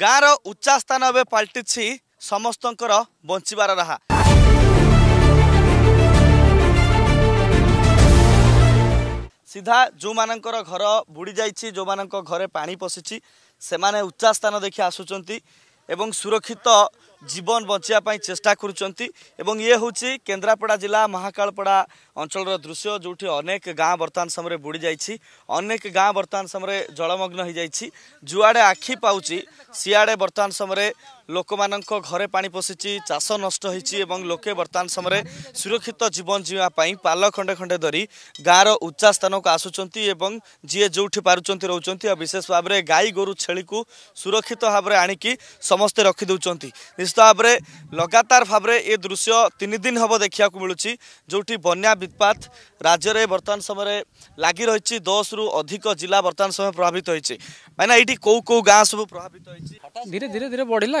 ଗାଁର ଉଚ୍ଚା ସ୍ଥାନ ଏବେ ପାଲଟିଛି ସମସ୍ତଙ୍କର ବଞ୍ଚିବାର ରାହା ସିଧା ଯେଉଁମାନଙ୍କର ଘର ବୁଡ଼ି ଯାଇଛି ଯେଉଁମାନଙ୍କ ଘରେ ପାଣି ପଶିଛି ସେମାନେ ଉଚ୍ଚା ସ୍ଥାନ ଦେଖି ଆସୁଛନ୍ତି ଏବଂ ସୁରକ୍ଷିତ ଜୀବନ ବଞ୍ଚିବା ପାଇଁ ଚେଷ୍ଟା କରୁଛନ୍ତି ଏବଂ ଇଏ ହେଉଛି କେନ୍ଦ୍ରାପଡ଼ା ଜିଲ୍ଲା ମହାକାଳପଡ଼ା ଅଞ୍ଚଳର ଦୃଶ୍ୟ ଯେଉଁଠି ଅନେକ ଗାଁ ବର୍ତ୍ତମାନ ସମୟରେ ବୁଡ଼ି ଯାଇଛି ଅନେକ ଗାଁ ବର୍ତ୍ତମାନ ସମୟରେ ଜଳମଗ୍ନ ହୋଇଯାଇଛି ଯୁଆଡ଼େ ଆଖି ପାଉଛି ସିଆଡ଼େ ବର୍ତ୍ତମାନ ସମୟରେ लोक म घर पाइ पसि चास नष्टि लोके बर्तन समय सुरक्षित जीवन जिउँदाप पाल खे खंडे धरी गाँ र उच्चा स्थानको आसु जोटि पारुन्छ रौँ क विशेष भावर गाई गोरु छे सुरक्षित भावना आणिक समस्तै रखिदेउँछन् निश्चित भएर लगातार दृश्य तिन दिन हेर्नु मिलुन्छ जोटि बन्या विपत् राज्यले बर्तमान समय लाग दस रु अधिक जिला वर्तमान समय प्रभावित हुन्छ मैले यही कोही कोही सब प्रभावित हुन्छ धीरे धीरे धीरे बढिला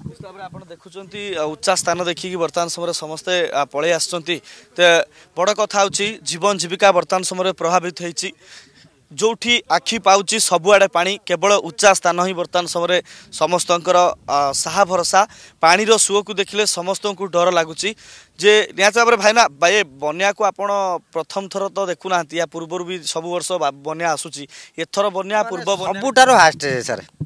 ଆପଣ ଦେଖୁଛନ୍ତି ଉଚ୍ଚା ସ୍ଥାନ ଦେଖିକି ବର୍ତ୍ତମାନ ସମୟରେ ସମସ୍ତେ ପଳେଇ ଆସୁଛନ୍ତି ତ ବଡ଼ କଥା ହେଉଛି ଜୀବନ ଜୀବିକା ବର୍ତ୍ତମାନ ସମୟରେ ପ୍ରଭାବିତ ହେଇଛି जोडि आखि केवल उच्चा स्थान हिँड वर्तन समय समस्तको साह भरसा र सुखे समस्तु डर बनिया को भाइमान्या प्रथम प्रथमथर तो देखुना या पूर्वहरू वर्ष बनिया आसु एथर बनिया पूर्व सबुटार हास्ट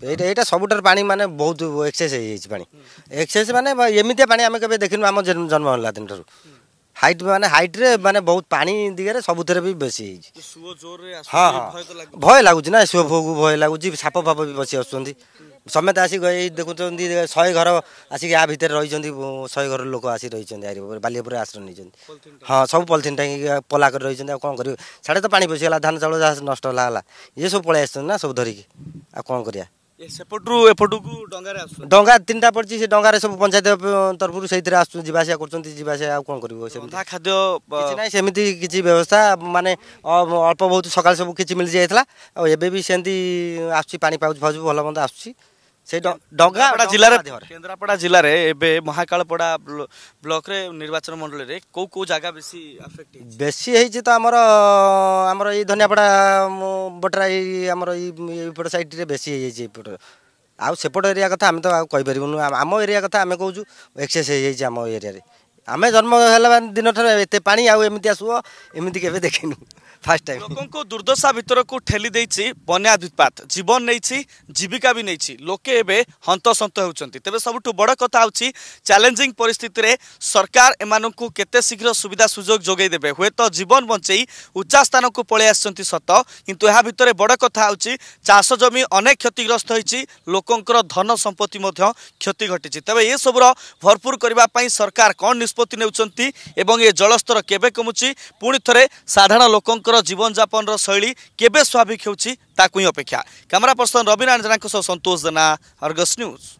एटा सबैठा मैले बहुत एक्सेस एक्सइज म एमिति पाँच आम देखिन दिन ହାଇଟ୍ ମାନେ ହାଇଟ୍ରେ ମାନେ ବହୁତ ପାଣି ଦିଗରେ ସବୁଥିରେ ବି ବେଶୀ ହେଇଛି ହଁ ହଁ ଭୟ ଲାଗୁଛି ନା ସୁଅ ଫୁଅକୁ ଭୟ ଲାଗୁଛି ସାପ ଫାପ ବି ବସି ଆସୁଛନ୍ତି ସମେତ ଆସି ଦେଖୁଛନ୍ତି ଶହେ ଘର ଆସିକି ଆ ଭିତରେ ରହିଛନ୍ତି ଶହେ ଘର ଲୋକ ଆସି ରହିଛନ୍ତି ବାଲି ଉପରେ ଆଶ୍ରୟ ନେଇଛନ୍ତି ହଁ ସବୁ ପଲିଥିନ୍ ଟାଙ୍କି ପଲା କରି ରହିଛନ୍ତି ଆଉ କ'ଣ କରିବେ ସେଟା ତ ପାଣି ପଶିଗଲା ଧାନ ଚାଉଳ ଯାହା ନଷ୍ଟ ହେଲା ହେଲା ଇଏ ସବୁ ପଳେଇ ଆସୁଛନ୍ତି ନା ସବୁ ଧରିକି ଆଉ କ'ଣ କରିବା ସେପଟରୁ ଏପଟକୁ ଡଙ୍ଗାରେ ଆସୁ ଡଙ୍ଗା ତିନିଟା ପଡ଼ିଛି ସେ ଡଙ୍ଗାରେ ସବୁ ପଞ୍ଚାୟତ ତରଫରୁ ସେଇଥିରେ ଆସୁ ଯିବା ଆସିବା କରୁଛନ୍ତି ଯିବା ଆସିବା ଆଉ କ'ଣ କରିବ ସେମିତି ଖାଦ୍ୟ ନାହିଁ ସେମିତି କିଛି ବ୍ୟବସ୍ଥା ମାନେ ଅଳ୍ପ ବହୁତ ସକାଳେ ସବୁ କିଛି ମିଳିଯାଇଥିଲା ଆଉ ଏବେ ବି ସେମିତି ଆସୁଛି ପାଣି ପାଉଚ୍ ଫାଉଚ୍ ଭଲ ମନ୍ଦ ଆସୁଛି ସେ ଡଙ୍ଗାପଡ଼ା ଜିଲ୍ଲାରେ କେନ୍ଦ୍ରାପଡ଼ା ଜିଲ୍ଲାରେ ଏବେ ମହାକାଳପଡ଼ା ବ୍ଲକରେ ନିର୍ବାଚନ ମଣ୍ଡଳୀରେ କେଉଁ କେଉଁ ଜାଗା ବେଶୀ ଆଫେକ୍ଟ ବେଶୀ ହେଇଛି ତ ଆମର ଆମର ଏଇ ଧନିଆପଡ଼ା ପଟରା ଏଇ ଆମର ଏଇ ଏପଟ ସାଇଡ଼ରେ ବେଶୀ ହେଇଯାଇଛି ଏପଟ ଆଉ ସେପଟ ଏରିଆ କଥା ଆମେ ତ ଆଉ କହିପାରିବୁନୁ ଆମ ଏରିଆ କଥା ଆମେ କହୁଛୁ ଏକ୍ସେସ୍ ହେଇଯାଇଛି ଆମ ଏରିଆରେ ଆମେ ଜନ୍ମ ହେଲା ଦିନଠାରୁ ଏତେ ପାଣି ଆଉ ଏମିତି ଆସିବ ଏମିତି କେବେ ଦେଖିନୁ ଫାର୍ଷ୍ଟ ଟାଇମ୍ ଲୋକଙ୍କୁ ଦୁର୍ଦ୍ଦଶା ଭିତରକୁ ଠେଲି ଦେଇଛି ବନ୍ୟା ବିପାତ ଜୀବନ ନେଇଛି ଜୀବିକା ବି ନେଇଛି ଲୋକେ ଏବେ ହନ୍ତସନ୍ତ ହେଉଛନ୍ତି ତେବେ ସବୁଠୁ ବଡ଼ କଥା ହେଉଛି ଚ୍ୟାଲେଞ୍ଜିଂ ପରିସ୍ଥିତିରେ ସରକାର ଏମାନଙ୍କୁ କେତେ ଶୀଘ୍ର ସୁବିଧା ସୁଯୋଗ ଯୋଗାଇ ଦେବେ ହୁଏତ ଜୀବନ ବଞ୍ଚେଇ ଉଚ୍ଚା ସ୍ଥାନକୁ ପଳାଇ ଆସିଛନ୍ତି ସତ କିନ୍ତୁ ଏହା ଭିତରେ ବଡ଼ କଥା ହେଉଛି ଚାଷ ଜମି ଅନେକ କ୍ଷତିଗ୍ରସ୍ତ ହୋଇଛି ଲୋକଙ୍କର ଧନ ସମ୍ପତ୍ତି ମଧ୍ୟ କ୍ଷତି ଘଟିଛି ତେବେ ଏସବୁର ଭରପୁର କରିବା ପାଇଁ ସରକାର କ'ଣ ନିଷ୍ପତ୍ତି ନେଉଛନ୍ତି ଏବଂ ଏ ଜଳସ୍ତର କେବେ କମୁଛି ପୁଣି ଥରେ ସାଧାରଣ ଲୋକଙ୍କର जीवन जापन र सहली केबे स्वाभी खेवची ताकुई अपेख्या कामरा परस्तन रबिरान जनाक सव अर्गस न्यूज